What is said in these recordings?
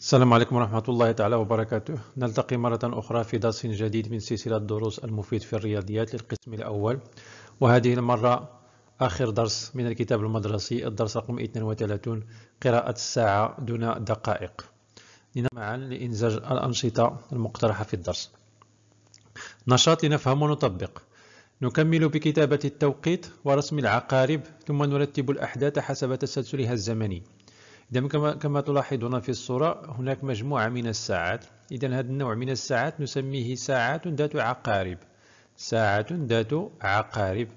السلام عليكم ورحمة الله تعالى وبركاته نلتقي مرة أخرى في درس جديد من سلسلة دروس المفيد في الرياضيات للقسم الأول وهذه المرة آخر درس من الكتاب المدرسي الدرس رقم 32 قراءة الساعة دون دقائق معا لإنزاج الأنشطة المقترحة في الدرس نشاط لنفهم ونطبق نكمل بكتابة التوقيت ورسم العقارب ثم نرتب الأحداث حسب تسلسلها الزمني إذا كما, كما تلاحظون في الصورة هناك مجموعة من الساعات إذا هذا النوع من الساعات نسميه ساعات ذات عقارب ساعة ذات عقارب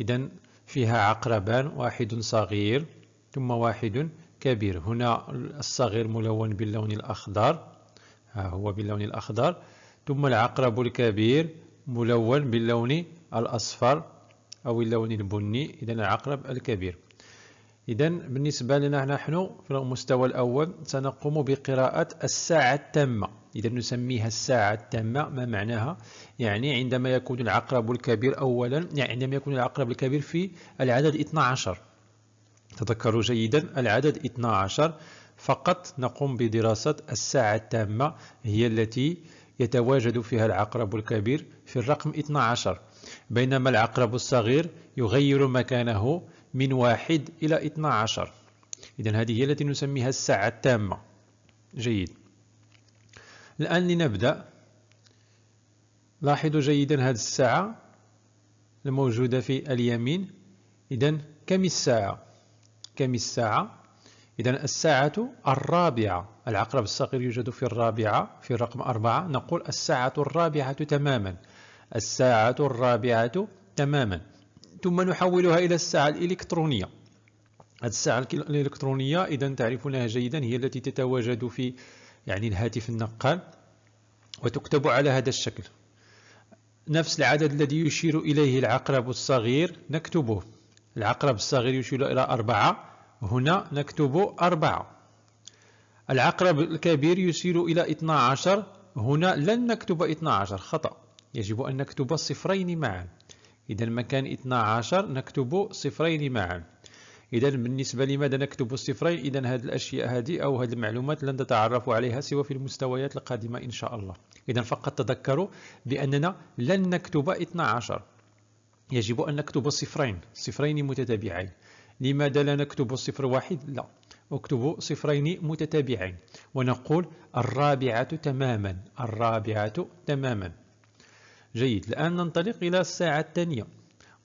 إذا فيها عقربان واحد صغير ثم واحد كبير هنا الصغير ملون باللون الأخضر ها هو باللون الأخضر ثم العقرب الكبير ملون باللون الأصفر أو اللون البني إذا العقرب الكبير إذا بالنسبة لنا نحن في المستوى الأول سنقوم بقراءة الساعة التامة إذا نسميها الساعة التامة ما معناها؟ يعني عندما يكون العقرب الكبير أولا يعني عندما يكون العقرب الكبير في العدد 12 تذكروا جيدا العدد 12 فقط نقوم بدراسة الساعة التامة هي التي يتواجد فيها العقرب الكبير في الرقم 12 بينما العقرب الصغير يغير مكانه من واحد إلى 12 إذا هذه هي التي نسميها الساعة التامة جيد الآن لنبدأ لاحظوا جيدا هذه الساعة الموجودة في اليمين إذا كم الساعة كم الساعة إذا الساعة الرابعة العقرب الصغير يوجد في الرابعة في الرقم أربعة نقول الساعة الرابعة تماما الساعة الرابعة تماما ثم نحولها إلى الساعة الإلكترونية هذه الساعة الإلكترونية إذا تعرفونها جيدا هي التي تتواجد في يعني الهاتف النقال وتكتب على هذا الشكل نفس العدد الذي يشير إليه العقرب الصغير نكتبه العقرب الصغير يشير إلى أربعة هنا نكتب أربعة العقرب الكبير يشير إلى 12 هنا لن نكتب 12 خطأ يجب أن نكتب صفرين معا إذا مكان 12 نكتب صفرين معا إذا بالنسبة لماذا نكتب الصفرين إذا هذه الأشياء هذه أو هذه المعلومات لن نتعرف عليها سوى في المستويات القادمة إن شاء الله إذا فقط تذكروا بأننا لن نكتب 12 يجب أن نكتب صفرين صفرين متتابعين لماذا لا نكتب صفر واحد لا اكتب صفرين متتابعين ونقول الرابعة تماما الرابعة تماما جيد الآن ننطلق إلى الساعة الثانية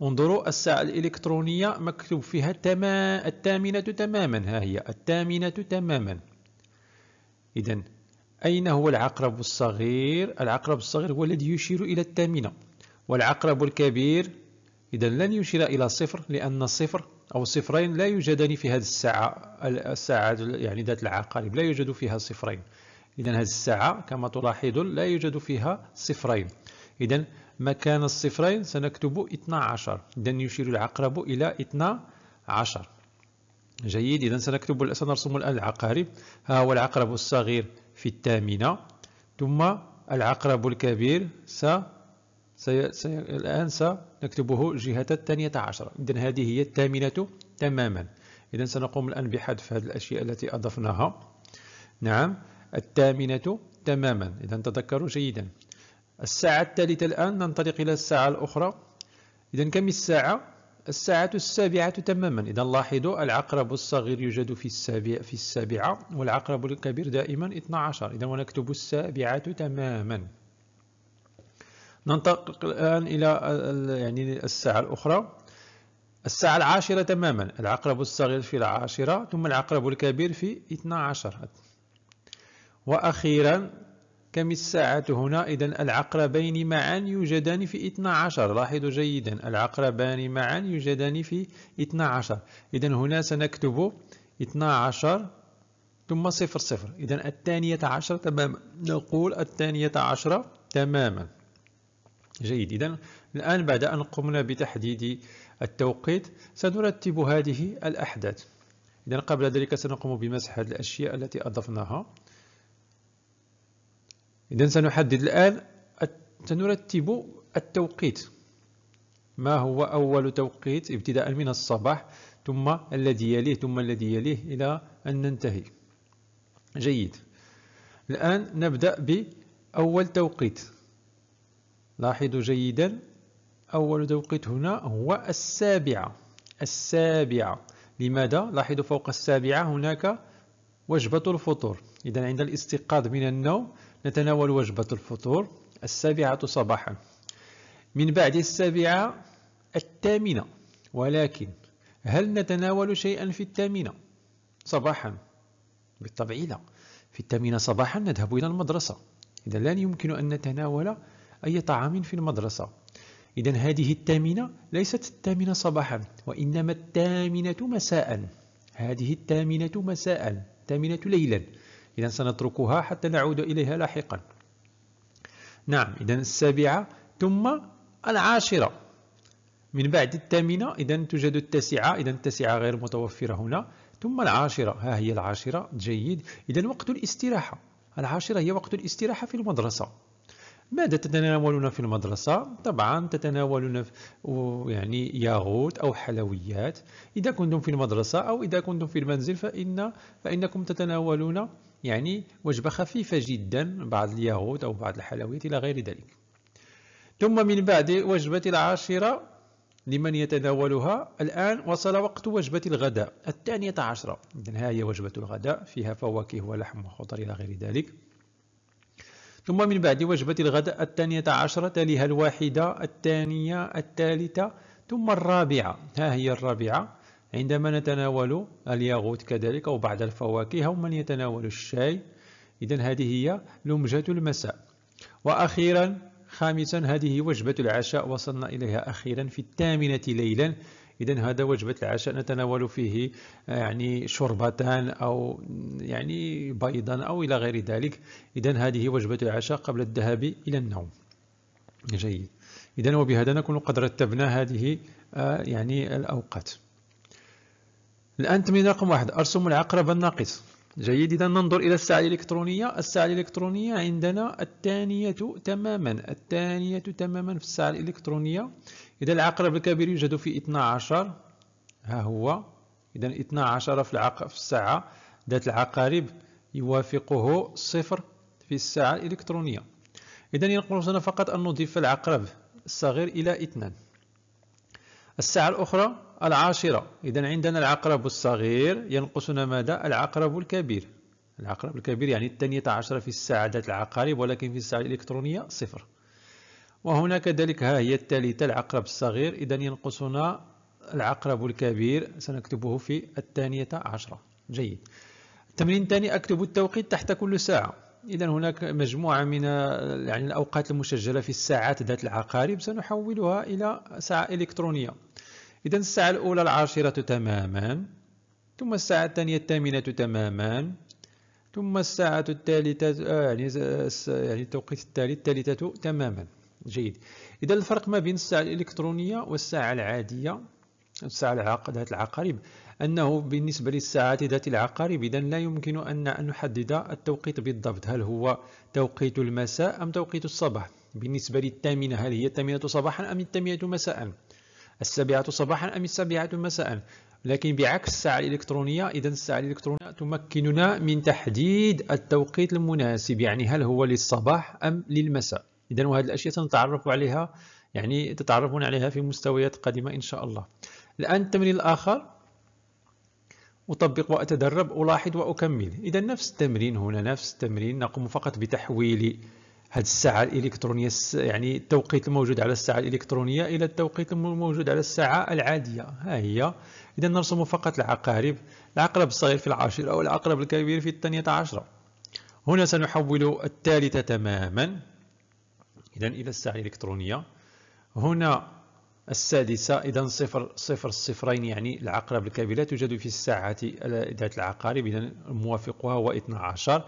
انظروا الساعة الإلكترونية مكتوب فيها تما... الثامنة تماما ها هي الثامنة تماما إذا أين هو العقرب الصغير؟ العقرب الصغير هو الذي يشير إلى الثامنة والعقرب الكبير إذا لن يشير إلى صفر لأن صفر أو صفرين لا يوجدان في هذه الساعة الساعة يعني ذات العقارب لا يوجد فيها صفرين إذا هذه الساعة كما تلاحظون لا يوجد فيها صفرين إذا مكان الصفرين سنكتب 12 إذا يشير العقرب إلى 12 جيد إذا سنكتب سنرسم الآن العقارب ها هو العقرب الصغير في الثامنة ثم العقرب الكبير س سي... سي... الآن سنكتبه جهة الثانية عشرة إذا هذه هي الثامنة تماما إذا سنقوم الآن بحذف هذه الأشياء التي أضفناها نعم الثامنة تماما إذا تذكروا جيدا الساعة الثالثة الآن ننطلق إلى الساعة الأخرى إذا كم الساعة؟ الساعة السابعة تماما إذا لاحظوا العقرب الصغير يوجد في السابعة, في السابعة والعقرب الكبير دائما 12 إذا ونكتب السابعة تماما ننطلق الآن إلى يعني الساعة الأخرى الساعة العاشرة تماما العقرب الصغير في العاشرة ثم العقرب الكبير في 12 وأخيرا كم الساعة هنا إذا العقربين معا يوجدان في 12 لاحظوا جيدا العقربان معا يوجدان في 12 إذا هنا سنكتب 12 ثم صفر صفر إذا الثانية عشرة تماما نقول الثانية عشرة تماما جيد إذا الآن بعد أن قمنا بتحديد التوقيت سنرتب هذه الأحداث إذا قبل ذلك سنقوم بمسح هذه الأشياء التي أضفناها إذا سنحدد الآن سنرتب التوقيت ما هو أول توقيت ابتداء من الصباح ثم الذي يليه ثم الذي يليه إلى أن ننتهي جيد الآن نبدأ بأول توقيت لاحظوا جيدا أول توقيت هنا هو السابعة السابعة لماذا؟ لاحظوا فوق السابعة هناك وجبة الفطور إذا عند الاستيقاظ من النوم نتناول وجبة الفطور السابعة صباحا من بعد السابعة الثامنة ولكن هل نتناول شيئا في الثامنة صباحا بالطبع لا في الثامنة صباحا نذهب إلى المدرسة إذا لا يمكن أن نتناول أي طعام في المدرسة إذا هذه الثامنة ليست الثامنة صباحا وإنما الثامنة مساء هذه الثامنة مساء الثامنة ليلا إذا سنتركها حتى نعود إليها لاحقا نعم إذا السابعة ثم العاشرة من بعد الثامنة إذا توجد التاسعة إذا التاسعة غير متوفرة هنا ثم العاشرة ها هي العاشرة جيد إذا وقت الاستراحة العاشرة هي وقت الاستراحة في المدرسة ماذا تتناولون في المدرسة؟ طبعا تتناولون يعني ياغوت أو حلويات إذا كنتم في المدرسة أو إذا كنتم في المنزل فإن فإنكم تتناولون يعني وجبة خفيفة جدا بعض الياغوت أو بعض الحلويات إلى غير ذلك ثم من بعد وجبة العاشرة لمن يتناولها الآن وصل وقت وجبة الغداء الثانية عشرة ها هي وجبة الغداء فيها فواكه ولحم وخضر إلى غير ذلك ثم من بعد وجبة الغداء الثانية عشرة تليها الواحدة الثانية الثالثة ثم الرابعة ها هي الرابعة عندما نتناول الياغوت كذلك أو بعض الفواكه أو من يتناول الشاي إذا هذه هي لمجة المساء وأخيرا خامسا هذه وجبة العشاء وصلنا إليها أخيرا في الثامنة ليلا إذا هذا وجبة العشاء نتناول فيه آه، يعني شربتان أو يعني بيضا أو إلى غير ذلك إذا هذه وجبة العشاء قبل الذهاب إلى النوم جيد إذا وبهذا نكون قد رتبنا هذه آه، يعني الأوقات الآن تمرين رقم واحد أرسم العقرب الناقص جيد إذا ننظر إلى الساعة الإلكترونية الساعة الإلكترونية عندنا الثانية تماما الثانية تماما في الساعة الإلكترونية إذا العقرب الكبير يوجد في 12 ها هو إذا 12 في العق في الساعة ذات العقارب يوافقه صفر في الساعة الإلكترونية إذا ينقصنا فقط أن نضيف العقرب الصغير إلى اثنان الساعة الأخرى العاشرة إذا عندنا العقرب الصغير ينقصنا ماذا العقرب الكبير العقرب الكبير يعني الثانية عشرة في الساعة ذات العقارب ولكن في الساعة الإلكترونية صفر وهنا كذلك ها هي الثالثة العقرب الصغير إذا ينقصنا العقرب الكبير سنكتبه في الثانية عشرة جيد التمرين الثاني أكتب التوقيت تحت كل ساعة إذا هناك مجموعة من يعني الأوقات المسجلة في الساعات ذات العقارب سنحولها إلى ساعة إلكترونية إذا الساعة الأولى العاشرة تماما ثم الساعة الثانية الثامنة تماما ثم الساعة الثالثة آه، يعني يعني التوقيت التالي الثالثة تماما جيد إذا الفرق ما بين الساعة الإلكترونية والساعة العادية الساعة ذات العقارب أنه بالنسبة للساعات ذات العقارب إذا لا يمكن أن نحدد التوقيت بالضبط هل هو توقيت المساء أم توقيت الصباح بالنسبة للثامنة هل هي الثامنة صباحا أم الثامنة مساء السابعة صباحا أم السابعة مساء لكن بعكس الساعة الإلكترونية إذا الساعة الإلكترونية تمكننا من تحديد التوقيت المناسب يعني هل هو للصباح أم للمساء إذا وهذه الأشياء سنتعرف عليها يعني تتعرفون عليها في مستويات قادمة إن شاء الله الآن التمرين الآخر أطبق وأتدرب ألاحظ وأكمل إذا نفس التمرين هنا نفس التمرين نقوم فقط بتحويل هذه الساعة الإلكترونية يعني التوقيت الموجود على الساعة الإلكترونية إلى التوقيت الموجود على الساعة العادية ها هي إذا نرسم فقط العقارب العقرب الصغير في العاشرة والعقرب الكبير في الثانية عشرة هنا سنحول الثالثة تماما إذا إلى الساعة الإلكترونية هنا السادسة إذا صفر صفر صفرين يعني العقرب الكبير لا توجد في الساعة ذات العقارب إذا موافقها هو 12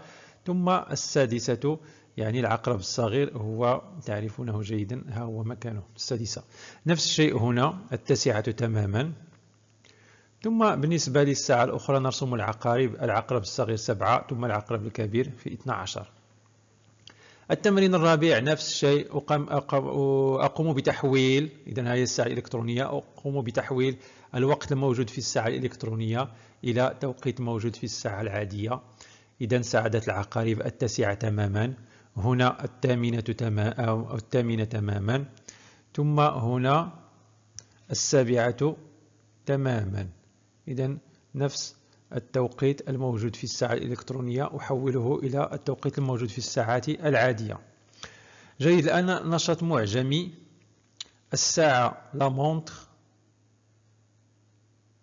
ثم السادسة يعني العقرب الصغير هو تعرفونه جيدا ها هو مكانه السادسة نفس الشيء هنا التاسعة تماما ثم بالنسبة للساعة الأخرى نرسم العقارب العقرب الصغير سبعة ثم العقرب الكبير في 12 التمرين الرابع نفس الشيء أقام أقوم بتحويل إذا هذه الساعة الإلكترونية أقوم بتحويل الوقت الموجود في الساعة الإلكترونية إلى توقيت موجود في الساعة العادية إذا ساعدت العقارب التاسعة تماما هنا الثامنة تماما أو الثامنة تماما ثم هنا السابعة تماما إذا نفس التوقيت الموجود في الساعة الإلكترونية أحوله إلى التوقيت الموجود في الساعات العادية جيد الآن نشط معجمي الساعة لا مونتر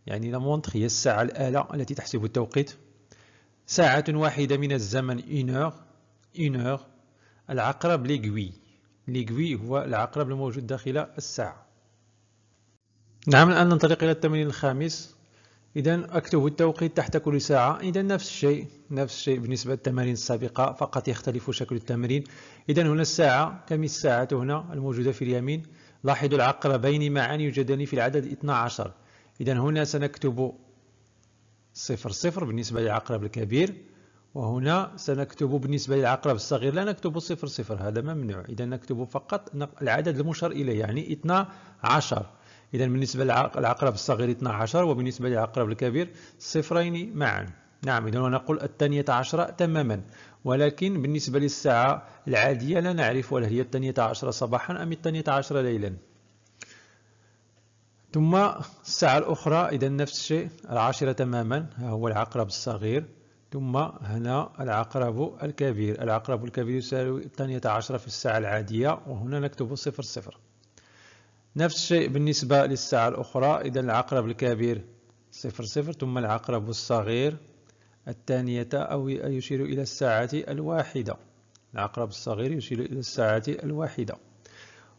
يعني لا مونتر هي الساعة الآلة التي تحسب التوقيت ساعة واحدة من الزمن 1 heure العقرب ليغوي ليغوي هو العقرب الموجود داخل الساعة نعم الآن ننطلق إلى التمرين الخامس إذا أكتب التوقيت تحت كل ساعة إذا نفس الشيء نفس الشيء بالنسبة للتمارين السابقة فقط يختلف شكل التمرين إذا هنا الساعة كم الساعة هنا الموجودة في اليمين لاحظوا العقربين معا يوجدان في العدد 12 إذا هنا سنكتب صفر صفر بالنسبة للعقرب الكبير وهنا سنكتب بالنسبة للعقرب الصغير لا نكتب صفر صفر هذا ممنوع إذا نكتب فقط العدد المشار إليه يعني 12 إذا بالنسبة للعقرب الصغير 12 وبالنسبة للعقرب الكبير صفرين معا نعم إذا نقول الثانية عشرة تماما ولكن بالنسبة للساعة العادية لا نعرف هل هي الثانية عشرة صباحا أم الثانية عشرة ليلا ثم الساعة الأخرى إذا نفس الشيء العاشرة تماما ها هو العقرب الصغير ثم هنا العقرب الكبير العقرب الكبير يساوي 12 في الساعة العادية وهنا نكتب صفر صفر نفس الشيء بالنسبة للساعة الأخرى إذا العقرب الكبير صفر صفر ثم العقرب الصغير الثانية أو يشير إلى الساعة الواحدة العقرب الصغير يشير إلى الساعة الواحدة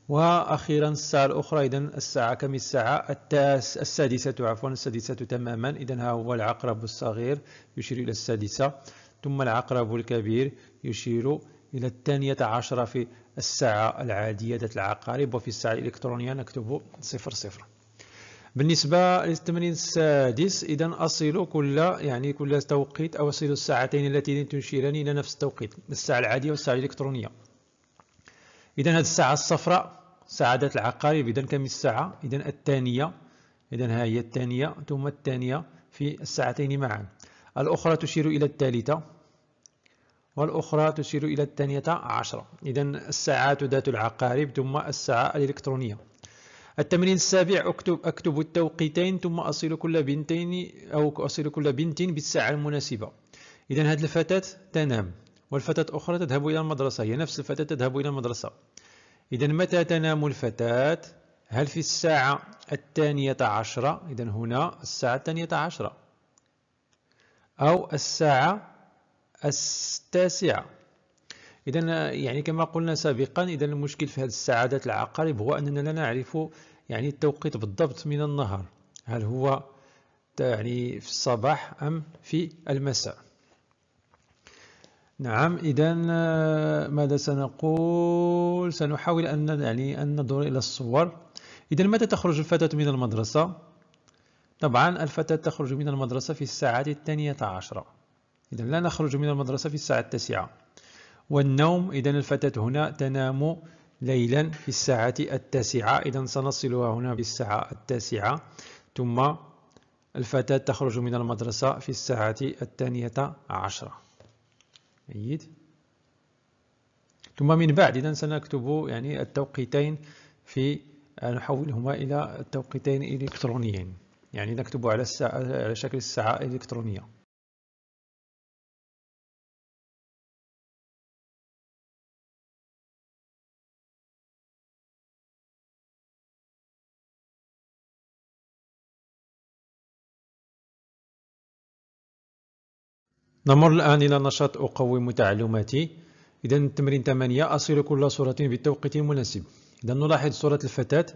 وأخيرا الساعة الأخرى إذا الساعة كم الساعة التاس السادسة عفوا السادسة تماما إذا ها هو العقرب الصغير يشير إلى السادسة ثم العقرب الكبير يشير إلى الثانية عشرة في الساعة العادية ذات العقارب وفي الساعة الإلكترونية نكتب صفر صفر بالنسبة للتمرين السادس إذا أصل كل يعني كل توقيت أوصل الساعتين اللتين تشيران إلى نفس التوقيت الساعة العادية والساعة الإلكترونية إذا هذه الساعة الصفراء سعادة العقارب إذا كم الساعة إذا الثانية إذا ها هي الثانية ثم الثانية في الساعتين معا الأخرى تشير إلى الثالثة والأخرى تشير إلى الثانية عشرة إذا الساعات ذات العقارب ثم الساعة الإلكترونية التمرين السابع أكتب, أكتب التوقيتين ثم أصل كل بنتين أو أصل كل بنت بالساعة المناسبة إذا هذه الفتاة تنام والفتاة أخرى تذهب إلى المدرسة هي نفس الفتاة تذهب إلى المدرسة إذا متى تنام الفتاة هل في الساعة الثانية عشرة إذا هنا الساعة الثانية عشرة أو الساعة التاسعة إذا يعني كما قلنا سابقا إذا المشكل في هذه السعادات العقارب هو أننا لا نعرف يعني التوقيت بالضبط من النهار هل هو يعني في الصباح أم في المساء نعم إذا آه، ماذا سنقول سنحاول أن يعني أن ندور إلى الصور إذا متى تخرج الفتاة من المدرسة طبعا الفتاة تخرج من المدرسة في الساعة الثانية عشرة إذا لا نخرج من المدرسة في الساعة التاسعة والنوم إذا الفتاة هنا تنام ليلا في الساعة التاسعة إذا سنصلها هنا بالساعة التاسعة ثم الفتاة تخرج من المدرسة في الساعة الثانية عشرة جيد ثم من بعد إذا سنكتب يعني التوقيتين في نحولهما إلى توقيتين إلكترونيين يعني نكتب على الساعة على شكل الساعة الإلكترونية نمر الآن إلى نشاط أقوم تعلماتي إذا التمرين 8 أصل كل صورة بالتوقيت المناسب إذا نلاحظ صورة الفتاة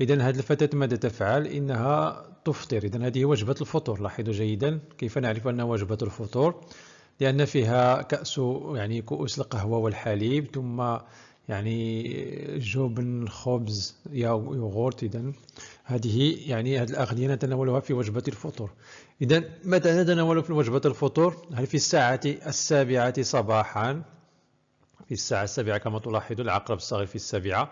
إذا هذه الفتاة ماذا تفعل؟ إنها تفطر إذا هذه وجبة الفطور لاحظوا جيدا كيف نعرف أنها وجبة الفطور لأن فيها كأس يعني كؤوس القهوة والحليب ثم يعني جبن خبز يوغورت إذا هذه يعني هذه الأغذية نتناولها في وجبة الفطور إذا متى نتناول في وجبة الفطور هل في الساعة السابعة صباحا في الساعة السابعة كما تلاحظ العقرب الصغير في السابعة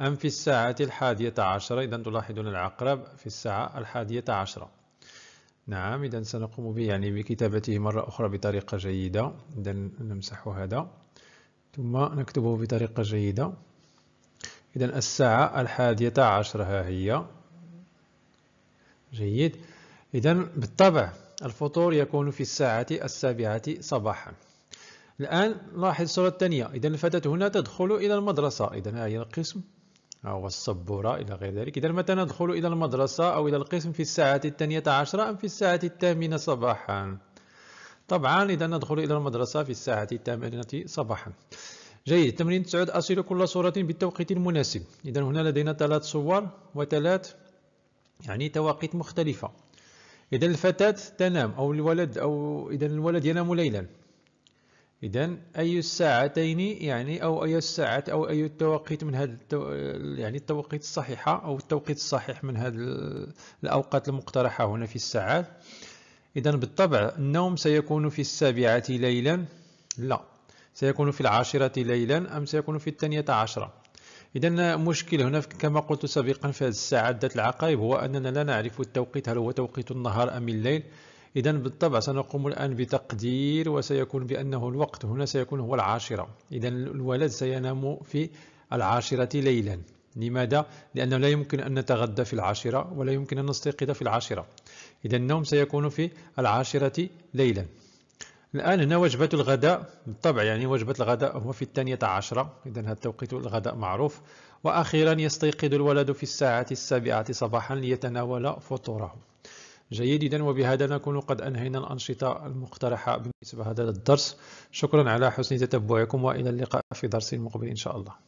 أم في الساعة الحادية عشرة إذا تلاحظون العقرب في الساعة الحادية عشرة نعم إذا سنقوم به يعني بكتابته مرة أخرى بطريقة جيدة إذا نمسح هذا ثم نكتبه بطريقة جيدة إذا الساعة الحادية عشر ها هي جيد إذا بالطبع الفطور يكون في الساعة السابعة صباحا الآن لاحظ الصورة الثانية إذا الفتاة هنا تدخل إلى المدرسة إذا ها هي القسم أو السبورة إلى غير ذلك إذا متى ندخل إلى المدرسة أو إلى القسم في الساعة الثانية عشرة أم في الساعة الثامنة صباحا طبعا إذا ندخل إلى المدرسة في الساعة الثامنة صباحا جيد تمرين تسعود أصل كل صورة بالتوقيت المناسب إذا هنا لدينا ثلاث صور وثلاث يعني تواقيت مختلفة إذا الفتاة تنام أو الولد أو إذا الولد ينام ليلا إذا أي الساعتين يعني أو أي الساعات أو أي التوقيت من هذا التو... يعني التوقيت الصحيحة أو التوقيت الصحيح من هذه الأوقات المقترحة هنا في الساعات إذا بالطبع النوم سيكون في السابعة ليلا لا سيكون في العاشرة ليلا أم سيكون في الثانية عشرة إذا مشكل هنا كما قلت سابقا في الساعة ذات العقائب هو أننا لا نعرف التوقيت هل هو توقيت النهار أم الليل إذا بالطبع سنقوم الآن بتقدير وسيكون بأنه الوقت هنا سيكون هو العاشرة إذا الولد سينام في العاشرة ليلا لماذا؟ لأنه لا يمكن أن نتغدى في العاشرة ولا يمكن أن نستيقظ في العاشرة إذا النوم سيكون في العاشرة ليلا الآن هنا وجبة الغداء بالطبع يعني وجبة الغداء هو في الثانية عشرة إذا هذا توقيت الغداء معروف وأخيرا يستيقظ الولد في الساعة السابعة صباحا ليتناول فطوره جيد إذا وبهذا نكون قد أنهينا الأنشطة المقترحة بالنسبة لهذا الدرس شكرا على حسن تتبعكم وإلى اللقاء في درس مقبل إن شاء الله